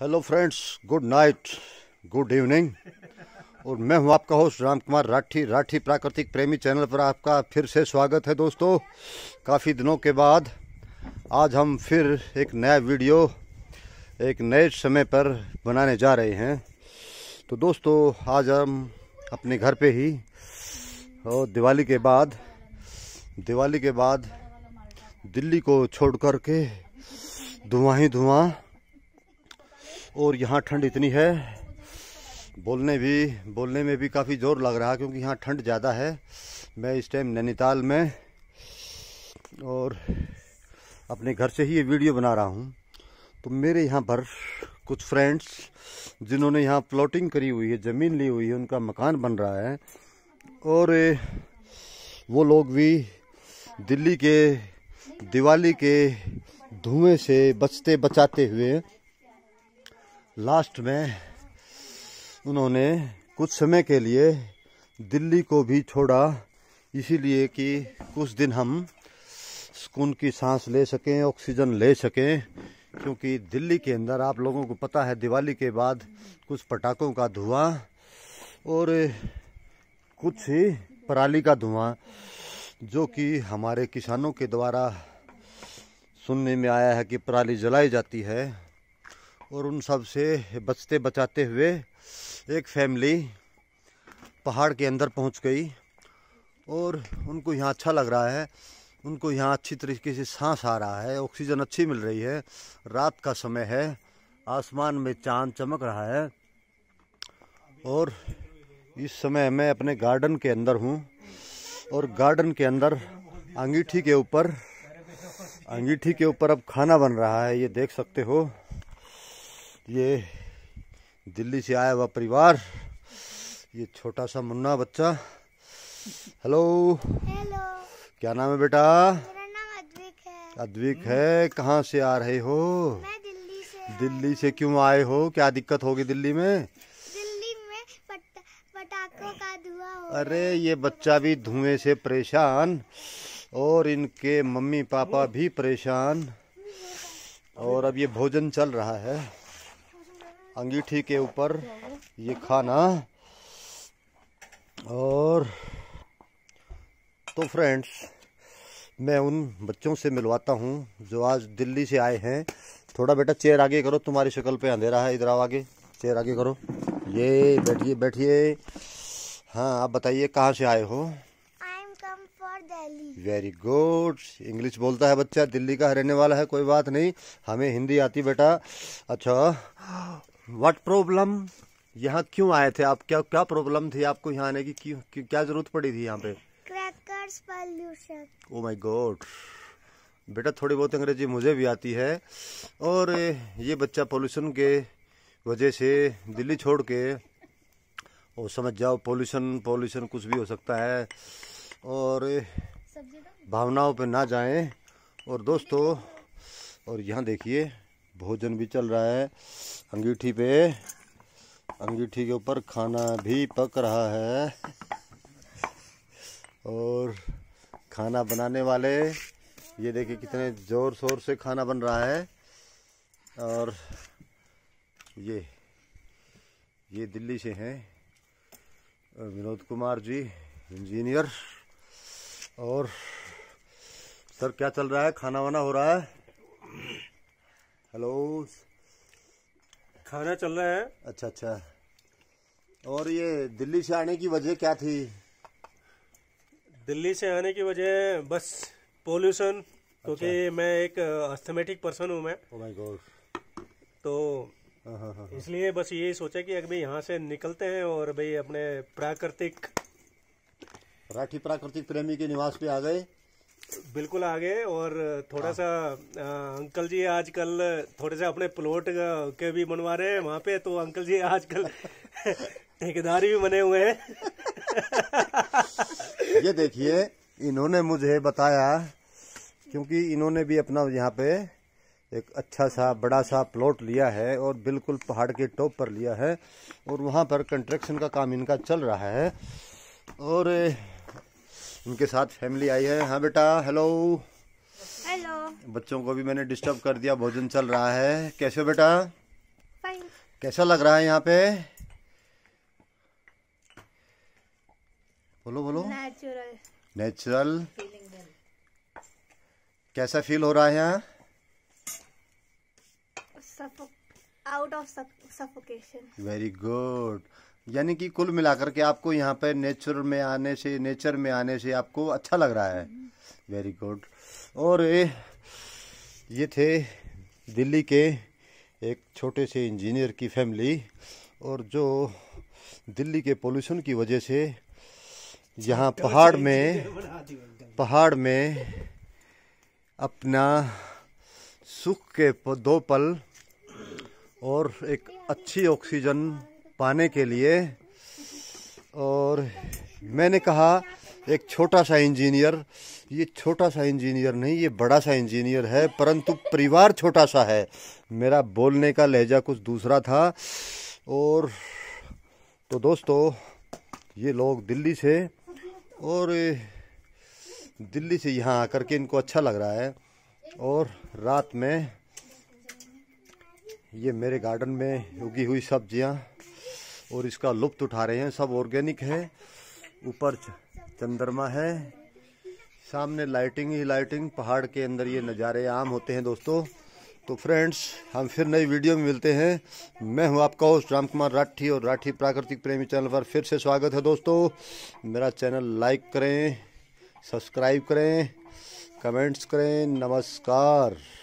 Hello friends good night good evening और मैं हूं आपका होस्ट राम कुमार राठी राठी प्राकृतिक प्रेमी चैनल पर आपका फिर से स्वागत है दोस्तों काफ़ी दिनों के बाद आज हम फिर एक नया वीडियो एक नए समय पर बनाने जा रहे हैं तो दोस्तों आज हम अपने घर पे ही और दिवाली के बाद दिवाली के बाद दिल्ली को छोड़ कर के धुआं ही धुआं और यहाँ ठंड इतनी है बोलने भी बोलने में भी काफ़ी ज़ोर लग रहा है क्योंकि यहाँ ठंड ज़्यादा है मैं इस टाइम नैनीताल में और अपने घर से ही ये वीडियो बना रहा हूँ तो मेरे यहाँ पर कुछ फ्रेंड्स जिन्होंने यहाँ प्लॉटिंग करी हुई है ज़मीन ली हुई है उनका मकान बन रहा है और वो लोग भी दिल्ली के दिवाली के धुएं से बचते बचाते हुए लास्ट में उन्होंने कुछ समय के लिए दिल्ली को भी छोड़ा इसीलिए कि कुछ दिन हम सुकून की सांस ले सकें ऑक्सीजन ले सकें क्योंकि दिल्ली के अंदर आप लोगों को पता है दिवाली के बाद कुछ पटाखों का धुआं और कुछ ही पराली का धुआं जो कि हमारे किसानों के द्वारा सुनने में आया है कि पराली जलाई जाती है और उन सब से बचते बचाते हुए एक फैमिली पहाड़ के अंदर पहुंच गई और उनको यहाँ अच्छा लग रहा है उनको यहाँ अच्छी तरीके से सांस आ रहा है ऑक्सीजन अच्छी मिल रही है रात का समय है आसमान में चांद चमक रहा है और इस समय मैं अपने गार्डन के अंदर हूँ और गार्डन के अंदर अंगीठी के ऊपर अंगीठी के ऊपर अब खाना बन रहा है ये देख सकते हो ये दिल्ली से आया हुआ परिवार ये छोटा सा मुन्ना बच्चा हेलो हेलो क्या नाम है बेटा मेरा नाम अद्विक है अद्विक है कहाँ से आ रहे हो मैं दिल्ली से दिल्ली से क्यों आए हो क्या दिक्कत होगी दिल्ली में दिल्ली में पटाखों का धुआं अरे ये बच्चा भी धुएं से परेशान और इनके मम्मी पापा भी परेशान और अब ये भोजन चल रहा है अंगीठी के ऊपर ये खाना और तो फ्रेंड्स मैं उन बच्चों से मिलवाता हूँ जो आज दिल्ली से आए हैं थोड़ा बेटा चेयर आगे करो तुम्हारी शक्ल पे अंधेरा है इधर आओ आगे चेयर आगे करो ये बैठिए बैठिए हाँ आप बताइए कहाँ से आए हो वेरी गुड इंग्लिश बोलता है बच्चा दिल्ली का रहने वाला है कोई बात नहीं हमें हिंदी आती बेटा अच्छा व्हाट प्रॉब्लम यहाँ क्यों आए थे आप क्या क्या प्रॉब्लम थी आपको यहाँ आने की क्यों क्या जरूरत पड़ी थी यहाँ पे crackers pollution oh my god बेटा थोड़ी बहुत अंग्रेजी मुझे भी आती है और ये बच्चा पोल्यूशन के वजह से दिल्ली छोड़ के और समझ जाओ पोल्यूशन पोल्यूशन कुछ भी हो सकता है और तो- भावनाओं पे ना जाएं और दोस्तों और यहाँ देखिए भोजन भी चल रहा है अंगीठी पे अंगीठी के ऊपर खाना भी पक रहा है और खाना बनाने वाले ये देखिए कितने ज़ोर शोर से खाना बन रहा है और ये ये दिल्ली से हैं विनोद कुमार जी इंजीनियर और सर क्या चल रहा है खाना वाना हो रहा है हेलो खाना चल रहा है अच्छा अच्छा और ये दिल्ली से आने की वजह क्या थी दिल्ली से आने की वजह बस पोल्यूशन अच्छा। क्योंकि मैं एक अस्थमेटिक पर्सन हूँ मैं oh my God. तो हाँ, हाँ, हाँ, इसलिए बस यही सोचा कि अगर यहाँ से निकलते हैं और भाई अपने प्राकृतिक राठी प्राकृतिक प्रेमी के निवास पे आ गए बिल्कुल आगे और थोड़ा हाँ। सा आ, अंकल जी आजकल थोड़े से अपने प्लॉट के भी बनवा रहे हैं वहाँ पे तो अंकल जी आजकल ठेकेदार भी बने हुए हैं ये देखिए इन्होंने मुझे बताया क्योंकि इन्होंने भी अपना यहाँ पे एक अच्छा सा बड़ा सा प्लॉट लिया है और बिल्कुल पहाड़ के टॉप पर लिया है और वहाँ पर कंस्ट्रक्शन का काम इनका चल रहा है और इनके साथ फैमिली आई है हाँ बेटा हेलो हेलो बच्चों को भी मैंने डिस्टर्ब कर दिया भोजन चल रहा है कैसे बेटा कैसा लग रहा है यहाँ पे बोलो बोलो नेचुरल कैसा फील हो रहा है यहाँ out of suffocation very good यानी कि कुल मिलाकर के आपको यहाँ पर नेचर में आने से नेचर में आने से आपको अच्छा लग रहा है वेरी गुड और ए, ये थे दिल्ली के एक छोटे से इंजीनियर की फैमिली और जो दिल्ली के पोल्यूशन की वजह से यहाँ पहाड़ में पहाड़ में अपना सुख के दो पल और एक अच्छी ऑक्सीजन पाने के लिए और मैंने कहा एक छोटा सा इंजीनियर ये छोटा सा इंजीनियर नहीं ये बड़ा सा इंजीनियर है परंतु परिवार छोटा सा है मेरा बोलने का लहजा कुछ दूसरा था और तो दोस्तों ये लोग दिल्ली से और दिल्ली से यहाँ आकर के इनको अच्छा लग रहा है और रात में ये मेरे गार्डन में उगी हुई सब्जियां और इसका लुप्त उठा रहे हैं सब ऑर्गेनिक है ऊपर चंद्रमा है सामने लाइटिंग ही लाइटिंग पहाड़ के अंदर ये नज़ारे आम होते हैं दोस्तों तो फ्रेंड्स हम फिर नई वीडियो में मिलते हैं मैं हूं आपका होस्ट राम कुमार राठी और राठी प्राकृतिक प्रेमी चैनल पर फिर से स्वागत है दोस्तों मेरा चैनल लाइक करें सब्सक्राइब करें कमेंट्स करें नमस्कार